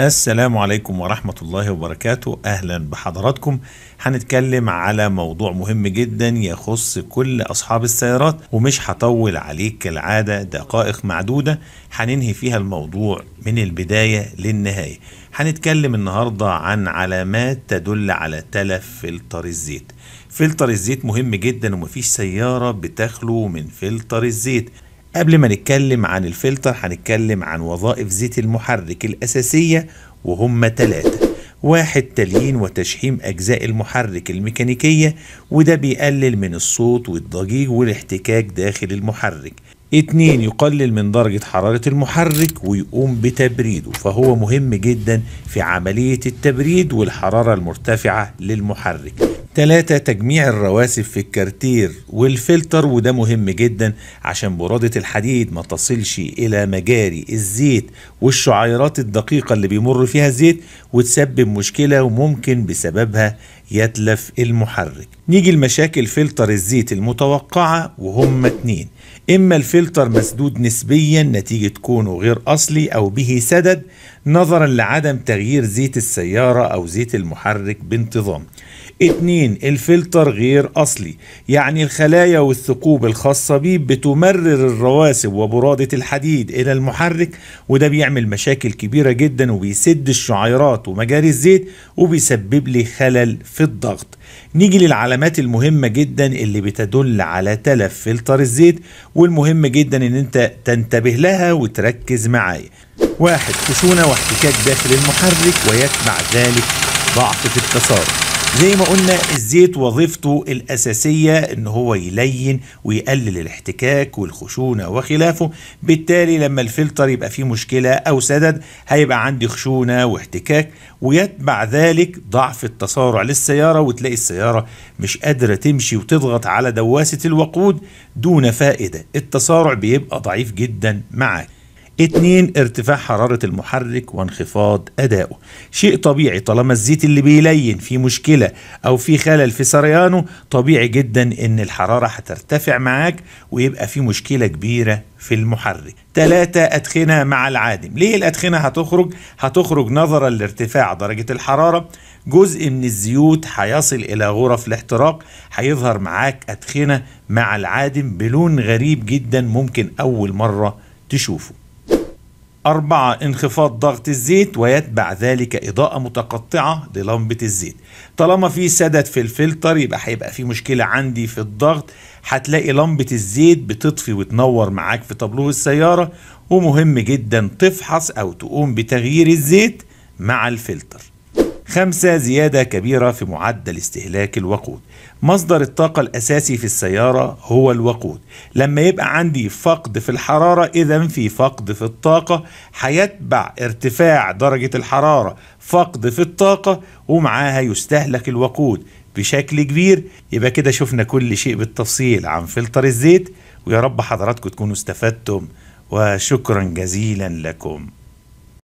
السلام عليكم ورحمة الله وبركاته أهلا بحضراتكم هنتكلم على موضوع مهم جدا يخص كل أصحاب السيارات ومش هطول عليك كالعادة دقائق معدودة هننهي فيها الموضوع من البداية للنهاية هنتكلم النهاردة عن علامات تدل على تلف فلتر الزيت فلتر الزيت مهم جدا ومفيش سيارة بتخلو من فلتر الزيت قبل ما نتكلم عن الفلتر هنتكلم عن وظائف زيت المحرك الأساسية وهم ثلاثة واحد تليين وتشحيم أجزاء المحرك الميكانيكية وده بيقلل من الصوت والضجيج والاحتكاك داخل المحرك اتنين يقلل من درجة حرارة المحرك ويقوم بتبريده فهو مهم جدا في عملية التبريد والحرارة المرتفعة للمحرك ثلاثة تجميع الرواسب في الكارتير والفلتر وده مهم جدا عشان برادة الحديد ما تصلش إلى مجاري الزيت والشعيرات الدقيقة اللي بيمر فيها الزيت وتسبب مشكلة وممكن بسببها يتلف المحرك نيجي لمشاكل فلتر الزيت المتوقعة وهما اتنين إما الفلتر مسدود نسبيا نتيجة كونه غير أصلي أو به سدد نظرا لعدم تغيير زيت السيارة أو زيت المحرك بانتظام اتنين الفلتر غير أصلي يعني الخلايا والثقوب الخاصة بيه بتمرر الرواسب وبرادة الحديد إلى المحرك وده بيعمل مشاكل كبيرة جدا وبيسد الشعيرات ومجاري الزيت وبيسبب لي خلل في الضغط نيجي للعلامات المهمة جدا اللي بتدل على تلف فلتر الزيت والمهم جدا ان انت تنتبه لها وتركز معايا واحد خشونة واحتكاك داخل المحرك ويتبع ذلك ضعف في التسارع زي ما قلنا الزيت وظيفته الأساسية إن هو يلين ويقلل الاحتكاك والخشونة وخلافه بالتالي لما الفلتر يبقى فيه مشكلة أو سدد هيبقى عندي خشونة واحتكاك ويتبع ذلك ضعف التسارع للسيارة وتلاقي السيارة مش قادرة تمشي وتضغط على دواسة الوقود دون فائدة التسارع بيبقى ضعيف جدا معاك اتنين ارتفاع حرارة المحرك وانخفاض أدائه شيء طبيعي طالما الزيت اللي بيلين في مشكلة أو في خلل في سريانه طبيعي جدا إن الحرارة هترتفع معاك ويبقى في مشكلة كبيرة في المحرك تلاتة أدخنة مع العادم ليه الأدخنة هتخرج؟ هتخرج نظرا لارتفاع درجة الحرارة جزء من الزيوت هيصل إلى غرف الاحتراق هيظهر معاك أدخنة مع العادم بلون غريب جدا ممكن أول مرة تشوفه أربعة انخفاض ضغط الزيت ويتبع ذلك إضاءة متقطعة للمبة الزيت طالما في سدد في الفلتر يبقى هيبقى في مشكلة عندي في الضغط هتلاقي لمبة الزيت بتطفي وتنور معاك في طابلوه السيارة ومهم جدا تفحص أو تقوم بتغيير الزيت مع الفلتر خمسة زيادة كبيرة في معدل استهلاك الوقود مصدر الطاقة الأساسي في السيارة هو الوقود لما يبقى عندي فقد في الحرارة إذا في فقد في الطاقة هيتبع ارتفاع درجة الحرارة فقد في الطاقة ومعاها يستهلك الوقود بشكل كبير يبقى كده شفنا كل شيء بالتفصيل عن فلتر الزيت ويا رب حضراتكم تكونوا استفدتم وشكرا جزيلا لكم